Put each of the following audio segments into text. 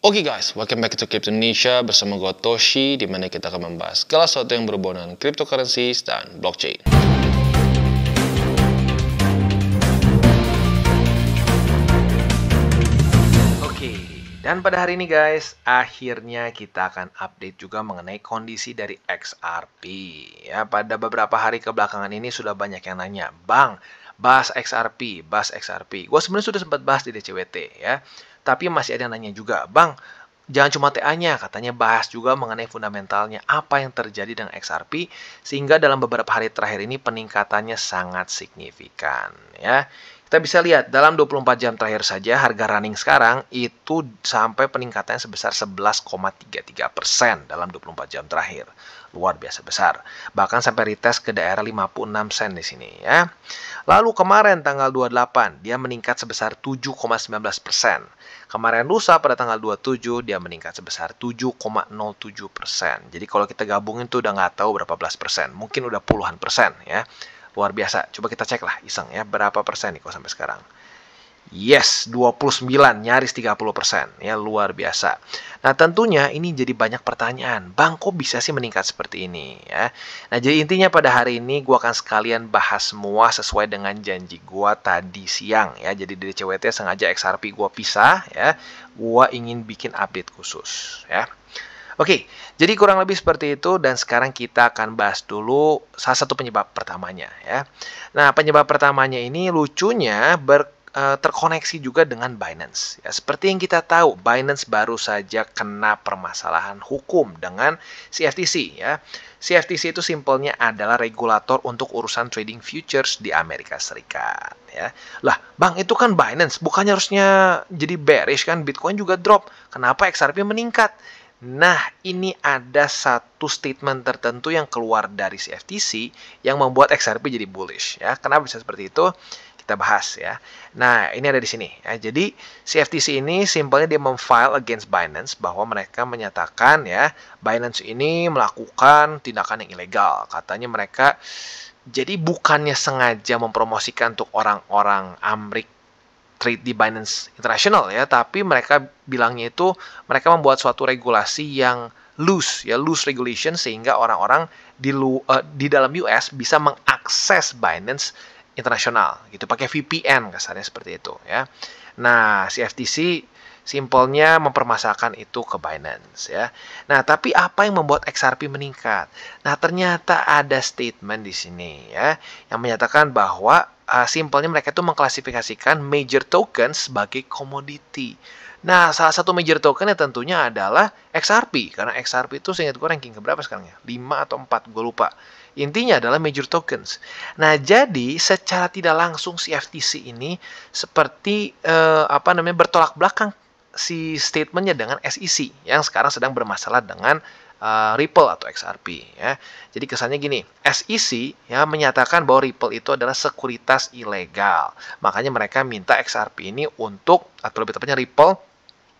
Oke okay guys, welcome back to Crypto Indonesia bersama gue Toshi di mana kita akan membahas segala sesuatu yang berhubungan dengan cryptocurrency dan blockchain. Oke, dan pada hari ini guys, akhirnya kita akan update juga mengenai kondisi dari XRP. Ya, pada beberapa hari kebelakangan ini sudah banyak yang nanya, "Bang, bahas XRP, bahas XRP. Gua sebenarnya sudah sempat bahas di DCWT ya, tapi masih ada yang nanya juga, bang, jangan cuma TA-nya, katanya bahas juga mengenai fundamentalnya apa yang terjadi dengan XRP sehingga dalam beberapa hari terakhir ini peningkatannya sangat signifikan ya. Kita bisa lihat dalam 24 jam terakhir saja harga running sekarang itu sampai peningkatannya sebesar 11,33 persen dalam 24 jam terakhir. Luar biasa besar. Bahkan sampai retest ke daerah 56 sen di sini ya. Lalu kemarin tanggal 28 dia meningkat sebesar 7,19 persen. Kemarin lusa pada tanggal 27 dia meningkat sebesar 7,07 persen. Jadi kalau kita gabungin tuh udah nggak tahu berapa belas persen. Mungkin udah puluhan persen ya luar biasa. Coba kita cek lah iseng ya, berapa persen nih kok sampai sekarang. Yes, 29, nyaris 30 persen. Ya, luar biasa. Nah, tentunya ini jadi banyak pertanyaan. Bang, kok bisa sih meningkat seperti ini? Ya. Nah, jadi intinya pada hari ini gue akan sekalian bahas semua sesuai dengan janji gue tadi siang. ya. Jadi dari CWT sengaja XRP gue pisah. ya. Gue ingin bikin update khusus. ya. Oke, jadi kurang lebih seperti itu dan sekarang kita akan bahas dulu salah satu penyebab pertamanya ya. Nah, penyebab pertamanya ini lucunya ber eh, terkoneksi juga dengan Binance. Ya, seperti yang kita tahu, Binance baru saja kena permasalahan hukum dengan CFTC. Ya. CFTC itu simpelnya adalah regulator untuk urusan trading futures di Amerika Serikat. Ya. Lah, bang itu kan Binance, bukannya harusnya jadi bearish kan? Bitcoin juga drop, kenapa XRP meningkat? Nah, ini ada satu statement tertentu yang keluar dari CFTC yang membuat XRP jadi bullish ya. Kenapa bisa seperti itu? Kita bahas ya. Nah, ini ada di sini ya. Jadi, CFTC ini simpelnya dia memfile against Binance bahwa mereka menyatakan ya, Binance ini melakukan tindakan yang ilegal. Katanya mereka jadi bukannya sengaja mempromosikan untuk orang-orang Amrik trade di Binance International ya, tapi mereka bilangnya itu mereka membuat suatu regulasi yang loose ya, loose regulation sehingga orang-orang di lu, uh, di dalam US bisa mengakses Binance International gitu pakai VPN kasarnya seperti itu ya. Nah, si FTC simpelnya mempermasalahkan itu ke Binance ya. Nah, tapi apa yang membuat XRP meningkat? Nah, ternyata ada statement di sini ya yang menyatakan bahwa uh, simpelnya mereka itu mengklasifikasikan major token sebagai commodity. Nah, salah satu major token ya tentunya adalah XRP. Karena XRP itu seingat gue ranking keberapa sekarang ya? 5 atau 4, gue lupa. Intinya adalah major tokens. Nah, jadi secara tidak langsung si FTC ini seperti eh, apa namanya bertolak belakang si statementnya dengan SEC yang sekarang sedang bermasalah dengan uh, Ripple atau XRP ya. Jadi kesannya gini, SEC ya menyatakan bahwa Ripple itu adalah sekuritas ilegal. Makanya mereka minta XRP ini untuk atau lebih tepatnya Ripple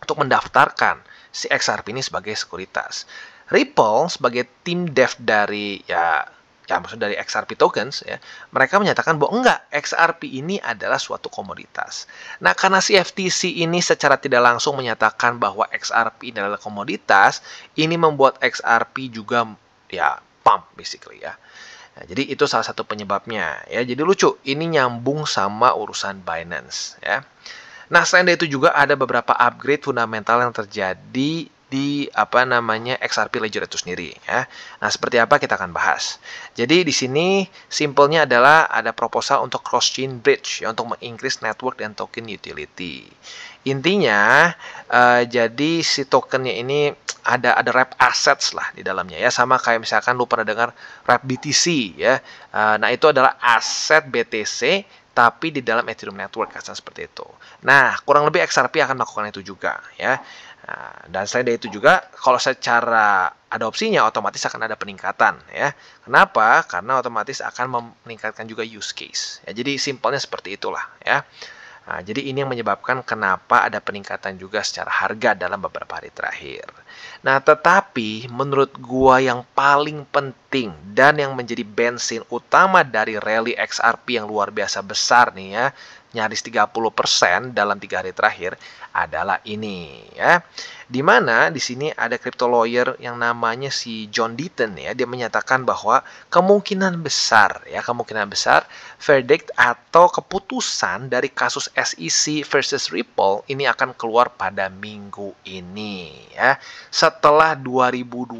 untuk mendaftarkan si XRP ini sebagai sekuritas. Ripple sebagai tim dev dari ya ya maksud dari XRP tokens ya, mereka menyatakan bahwa enggak, XRP ini adalah suatu komoditas. Nah, karena si ini secara tidak langsung menyatakan bahwa XRP adalah komoditas, ini membuat XRP juga ya pump basically ya. Nah, jadi itu salah satu penyebabnya ya. Jadi lucu, ini nyambung sama urusan Binance ya. Nah, selain itu juga ada beberapa upgrade fundamental yang terjadi di apa namanya XRP Ledger itu sendiri ya. Nah, seperti apa kita akan bahas. Jadi di sini simpelnya adalah ada proposal untuk cross chain bridge ya, untuk mengincrease network dan token utility. Intinya uh, jadi si tokennya ini ada ada rep assets lah di dalamnya ya sama kayak misalkan lu pernah dengar rep BTC ya. Uh, nah, itu adalah aset BTC tapi di dalam Ethereum Network kan seperti itu. Nah, kurang lebih XRP akan melakukan itu juga ya. Nah, dan selain dari itu juga, kalau secara adopsinya otomatis akan ada peningkatan ya. Kenapa? Karena otomatis akan meningkatkan juga use case. Ya, jadi simpelnya seperti itulah ya. Nah, jadi ini yang menyebabkan kenapa ada peningkatan juga secara harga dalam beberapa hari terakhir. Nah, tetapi menurut gua yang paling penting dan yang menjadi bensin utama dari rally XRP yang luar biasa besar nih ya, nyaris 30% dalam tiga hari terakhir adalah ini ya. Di mana di sini ada crypto lawyer yang namanya si John Deaton ya, dia menyatakan bahwa kemungkinan besar ya, kemungkinan besar verdict atau keputusan dari kasus SEC versus Ripple ini akan keluar pada minggu ini ya. Setelah 2020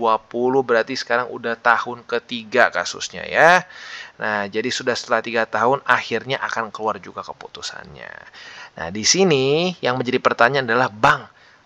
berarti sekarang udah tahun ketiga kasusnya ya. Nah, jadi sudah setelah tiga tahun akhirnya akan keluar juga keputusan keputusannya. Nah, di sini yang menjadi pertanyaan adalah, Bang,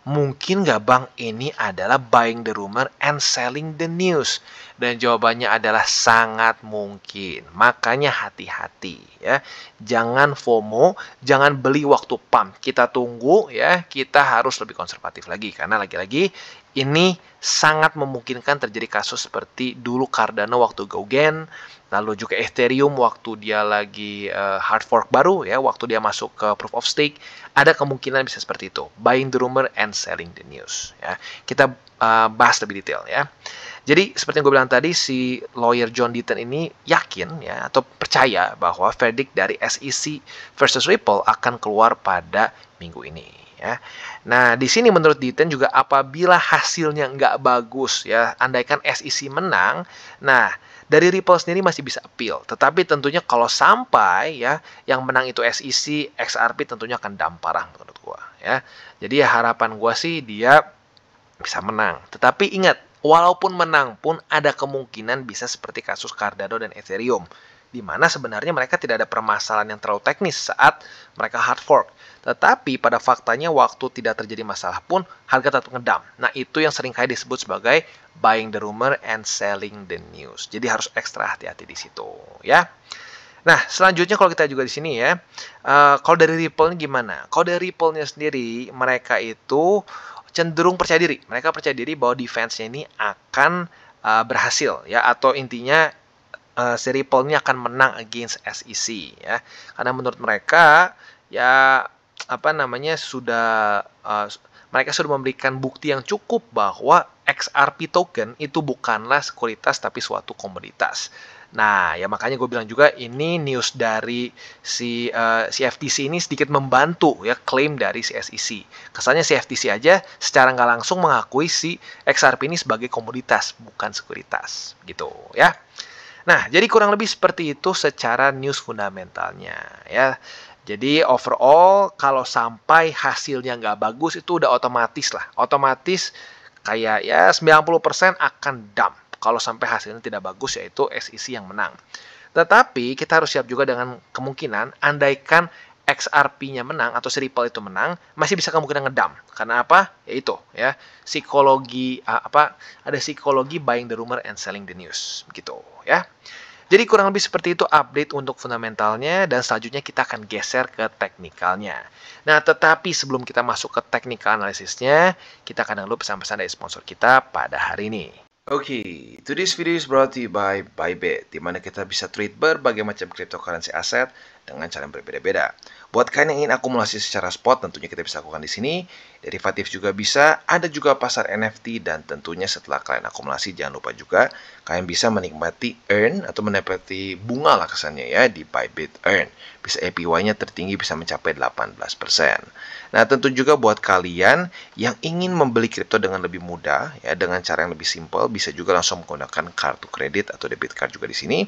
mungkin nggak Bang ini adalah buying the rumor and selling the news? Dan jawabannya adalah sangat mungkin. Makanya hati-hati ya. Jangan FOMO, jangan beli waktu pump. Kita tunggu ya, kita harus lebih konservatif lagi. Karena lagi-lagi ini sangat memungkinkan terjadi kasus seperti dulu Cardano waktu gen. Lalu juga Ethereum waktu dia lagi uh, hard fork baru ya, waktu dia masuk ke proof of stake, ada kemungkinan bisa seperti itu, buying the rumor and selling the news ya. Kita uh, bahas lebih detail ya. Jadi seperti yang gue bilang tadi si lawyer John Deaton ini yakin ya atau percaya bahwa verdict dari SEC versus Ripple akan keluar pada minggu ini ya. Nah, di sini menurut Diten juga apabila hasilnya nggak bagus ya, andaikan SEC menang, nah dari Ripple sendiri masih bisa appeal. Tetapi tentunya kalau sampai ya yang menang itu SEC, XRP tentunya akan dam parah menurut gua ya. Jadi ya harapan gua sih dia bisa menang. Tetapi ingat, walaupun menang pun ada kemungkinan bisa seperti kasus Cardano dan Ethereum di mana sebenarnya mereka tidak ada permasalahan yang terlalu teknis saat mereka hard fork. Tetapi pada faktanya waktu tidak terjadi masalah pun harga tetap ngedam. Nah itu yang seringkali disebut sebagai buying the rumor and selling the news. Jadi harus ekstra hati-hati di situ ya. Nah selanjutnya kalau kita juga di sini ya, uh, kalau dari Ripple gimana? Kalau dari Ripple-nya sendiri mereka itu cenderung percaya diri. Mereka percaya diri bahwa defense-nya ini akan uh, berhasil ya atau intinya uh, si ripple ini akan menang against SEC ya. Karena menurut mereka ya apa namanya sudah uh, mereka sudah memberikan bukti yang cukup bahwa XRP token itu bukanlah sekuritas tapi suatu komoditas. Nah, ya makanya gue bilang juga ini news dari si uh, si ini sedikit membantu ya klaim dari si SEC. Kesannya si aja secara nggak langsung mengakui si XRP ini sebagai komoditas bukan sekuritas gitu ya. Nah, jadi kurang lebih seperti itu secara news fundamentalnya ya. Jadi overall kalau sampai hasilnya nggak bagus itu udah otomatis lah. Otomatis kayak ya 90% akan dump kalau sampai hasilnya tidak bagus yaitu SEC yang menang. Tetapi kita harus siap juga dengan kemungkinan andaikan XRP-nya menang atau si Ripple itu menang, masih bisa kemungkinan ngedam. Karena apa? Yaitu ya, psikologi apa ada psikologi buying the rumor and selling the news gitu ya. Jadi kurang lebih seperti itu update untuk fundamentalnya dan selanjutnya kita akan geser ke teknikalnya. Nah, tetapi sebelum kita masuk ke teknikal analisisnya, kita akan dulu pesan-pesan dari sponsor kita pada hari ini. Oke, okay, today's video is brought to you by Bybit, di mana kita bisa trade berbagai macam cryptocurrency aset dengan cara yang berbeda-beda. Buat kalian yang ingin akumulasi secara spot, tentunya kita bisa lakukan di sini. Derivatif juga bisa, ada juga pasar NFT, dan tentunya setelah kalian akumulasi, jangan lupa juga kalian bisa menikmati earn atau menikmati bunga lah kesannya ya di Bybit Earn. Bisa APY-nya tertinggi bisa mencapai 18%. Nah, tentu juga buat kalian yang ingin membeli kripto dengan lebih mudah, ya dengan cara yang lebih simpel, bisa juga langsung menggunakan kartu kredit atau debit card juga di sini.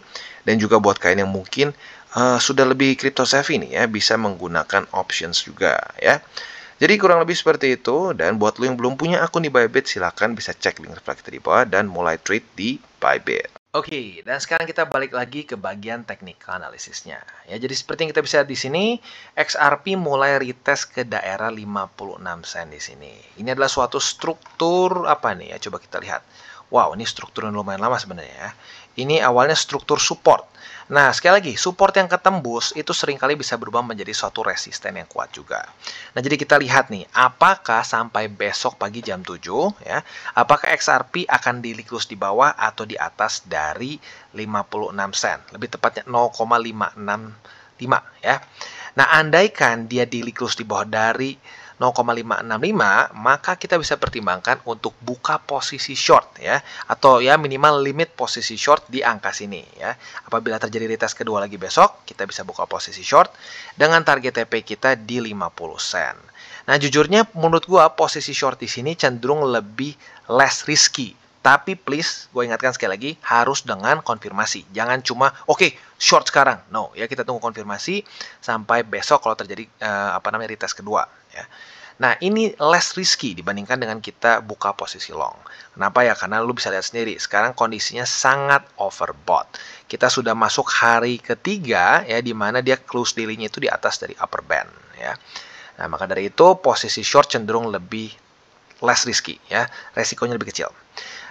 Dan juga buat kalian yang mungkin Eh, sudah lebih crypto savvy nih ya, bisa menggunakan options juga ya. Jadi kurang lebih seperti itu dan buat lo yang belum punya akun di Bybit silahkan bisa cek link reflect di bawah dan mulai trade di Bybit. Oke, okay, dan sekarang kita balik lagi ke bagian teknikal analisisnya. Ya, jadi seperti yang kita bisa lihat di sini, XRP mulai retest ke daerah 56 sen di sini. Ini adalah suatu struktur apa nih ya? Coba kita lihat. Wow, ini strukturnya lumayan lama sebenarnya ya. Ini awalnya struktur support. Nah, sekali lagi, support yang ketembus itu seringkali bisa berubah menjadi suatu resisten yang kuat juga. Nah, jadi kita lihat nih, apakah sampai besok pagi jam 7, ya, apakah XRP akan dilikus di bawah atau di atas dari 56 sen, lebih tepatnya 0,565 ya. Nah, andaikan dia dilikus di bawah dari 0,565 maka kita bisa pertimbangkan untuk buka posisi short ya atau ya minimal limit posisi short di angka sini ya. Apabila terjadi retest kedua lagi besok, kita bisa buka posisi short dengan target TP kita di 50 sen. Nah, jujurnya menurut gua posisi short di sini cenderung lebih less risky tapi please, gue ingatkan sekali lagi, harus dengan konfirmasi. Jangan cuma, oke, okay, short sekarang. No, ya kita tunggu konfirmasi sampai besok kalau terjadi uh, apa namanya retest kedua. Ya. Nah, ini less risky dibandingkan dengan kita buka posisi long. Kenapa ya? Karena lu bisa lihat sendiri, sekarang kondisinya sangat overbought. Kita sudah masuk hari ketiga ya di mana dia close daily-nya itu di atas dari upper band ya. Nah, maka dari itu posisi short cenderung lebih less risky ya, resikonya lebih kecil.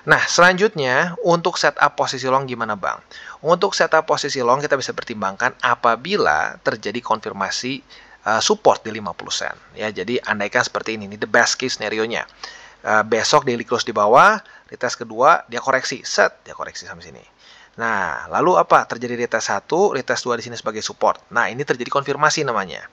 Nah, selanjutnya untuk setup posisi long gimana Bang? Untuk setup posisi long kita bisa pertimbangkan apabila terjadi konfirmasi eh, support di 50 sen. Ya, jadi andaikan seperti ini, ini the best case scenario nya eh, besok daily close di bawah, retest kedua dia koreksi, set dia koreksi sampai sini. Nah, lalu apa? Terjadi retest 1, retest 2 di sini sebagai support. Nah, ini terjadi konfirmasi namanya.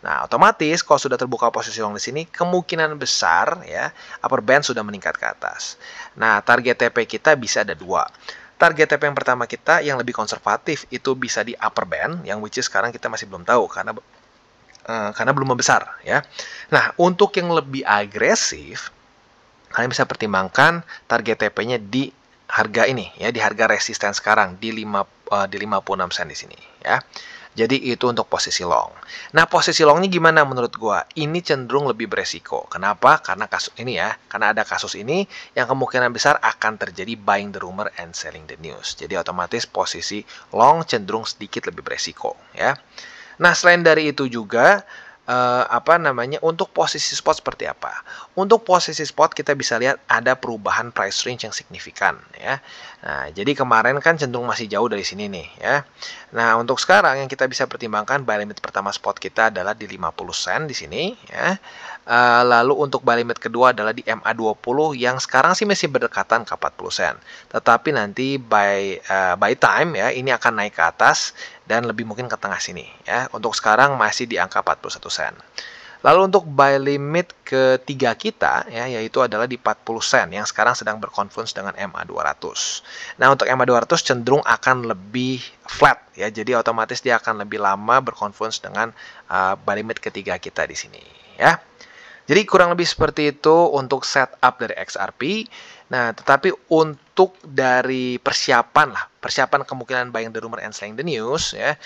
Nah, otomatis kalau sudah terbuka posisi long di sini, kemungkinan besar ya upper band sudah meningkat ke atas. Nah, target TP kita bisa ada dua. Target TP yang pertama kita yang lebih konservatif itu bisa di upper band, yang which is sekarang kita masih belum tahu karena eh, karena belum membesar ya. Nah, untuk yang lebih agresif, kalian bisa pertimbangkan target TP-nya di harga ini ya, di harga resisten sekarang di 5 uh, eh, di 56 sen di sini ya. Jadi itu untuk posisi long. Nah, posisi longnya gimana menurut gua? Ini cenderung lebih beresiko. Kenapa? Karena kasus ini ya, karena ada kasus ini yang kemungkinan besar akan terjadi buying the rumor and selling the news. Jadi otomatis posisi long cenderung sedikit lebih beresiko ya. Nah, selain dari itu juga uh, apa namanya untuk posisi spot seperti apa. Untuk posisi spot kita bisa lihat ada perubahan price range yang signifikan ya. Nah, jadi kemarin kan cenderung masih jauh dari sini nih ya. Nah, untuk sekarang yang kita bisa pertimbangkan buy limit pertama spot kita adalah di 50 sen di sini ya. Uh, lalu untuk buy limit kedua adalah di MA20 yang sekarang sih masih berdekatan ke 40 sen. Tetapi nanti by uh, by time ya ini akan naik ke atas dan lebih mungkin ke tengah sini ya. Untuk sekarang masih di angka 41 sen. Lalu untuk buy limit ketiga kita ya yaitu adalah di 40 sen yang sekarang sedang berkonfluence dengan MA 200. Nah, untuk MA 200 cenderung akan lebih flat ya. Jadi otomatis dia akan lebih lama berkonfluence dengan uh, buy limit ketiga kita di sini ya. Jadi kurang lebih seperti itu untuk setup dari XRP. Nah, tetapi untuk untuk dari persiapan lah, persiapan kemungkinan buying the rumor and selling the news ya,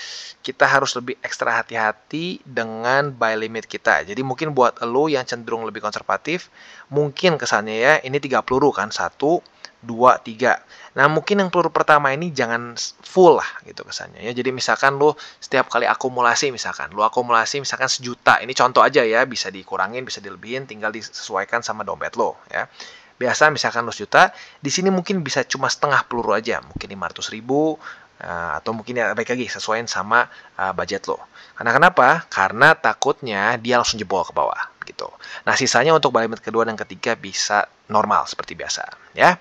kita harus lebih ekstra hati-hati dengan buy limit kita. Jadi mungkin buat lo yang cenderung lebih konservatif, mungkin kesannya ya ini tiga peluru kan, satu, dua, tiga. Nah mungkin yang peluru pertama ini jangan full lah gitu kesannya ya. Jadi misalkan lo setiap kali akumulasi misalkan, lo akumulasi misalkan sejuta, ini contoh aja ya, bisa dikurangin, bisa dilebihin, tinggal disesuaikan sama dompet lo ya. Biasa misalkan 100 juta, di sini mungkin bisa cuma setengah peluru aja, mungkin 500 ribu, eh, atau mungkin ya baik lagi sesuaiin sama eh, budget lo. Karena kenapa? Karena takutnya dia langsung jebol ke bawah gitu. Nah, sisanya untuk balik kedua dan ketiga bisa normal seperti biasa ya.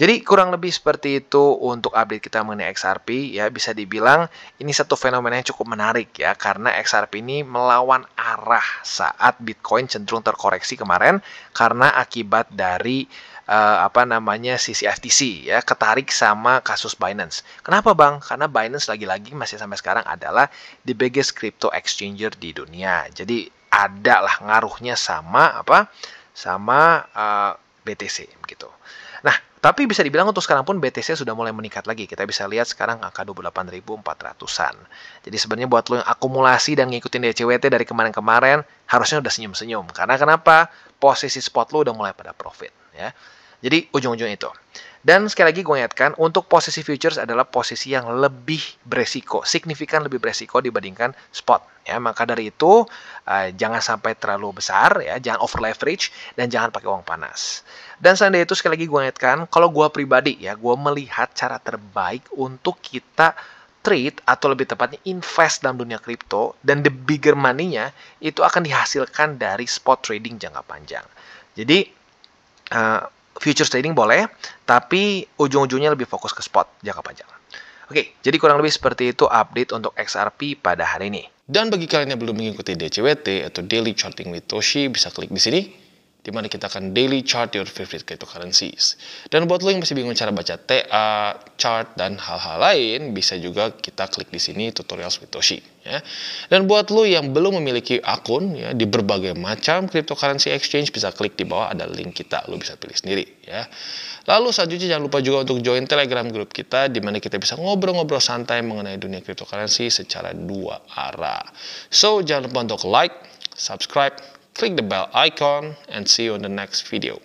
Jadi kurang lebih seperti itu untuk update kita mengenai XRP ya bisa dibilang ini satu fenomena yang cukup menarik ya karena XRP ini melawan arah saat Bitcoin cenderung terkoreksi kemarin karena akibat dari uh, apa namanya sisi FTC ya ketarik sama kasus Binance. Kenapa Bang? Karena Binance lagi-lagi masih sampai sekarang adalah the biggest crypto exchanger di dunia. Jadi ada lah ngaruhnya sama apa? sama uh, eh, BTC gitu. Nah, tapi bisa dibilang untuk sekarang pun BTC sudah mulai meningkat lagi. Kita bisa lihat sekarang angka 28.400-an. Jadi sebenarnya buat lo yang akumulasi dan ngikutin DCWT dari kemarin-kemarin harusnya udah senyum-senyum. Karena kenapa? Posisi spot lo udah mulai pada profit ya. Jadi ujung-ujung itu. Dan sekali lagi gue ingatkan, untuk posisi futures adalah posisi yang lebih beresiko, signifikan lebih beresiko dibandingkan spot. Ya, maka dari itu uh, jangan sampai terlalu besar, ya, jangan over leverage dan jangan pakai uang panas. Dan seandainya itu sekali lagi gue ingatkan, kalau gue pribadi ya, gue melihat cara terbaik untuk kita trade atau lebih tepatnya invest dalam dunia kripto dan the bigger money-nya itu akan dihasilkan dari spot trading jangka panjang. Jadi uh, Future trading boleh, tapi ujung-ujungnya lebih fokus ke spot jangka panjang. Oke, jadi kurang lebih seperti itu update untuk XRP pada hari ini. Dan bagi kalian yang belum mengikuti DCWT atau Daily Charting with Toshi, bisa klik di sini di mana kita akan daily chart your favorite cryptocurrencies. Dan buat lo yang masih bingung cara baca TA, chart, dan hal-hal lain, bisa juga kita klik di sini tutorial Satoshi. Ya. Dan buat lo yang belum memiliki akun ya, di berbagai macam cryptocurrency exchange, bisa klik di bawah ada link kita, lo bisa pilih sendiri. Ya. Lalu selanjutnya jangan lupa juga untuk join Telegram grup kita, di mana kita bisa ngobrol-ngobrol santai mengenai dunia cryptocurrency secara dua arah. So, jangan lupa untuk like, subscribe, click the bell icon and see you on the next video.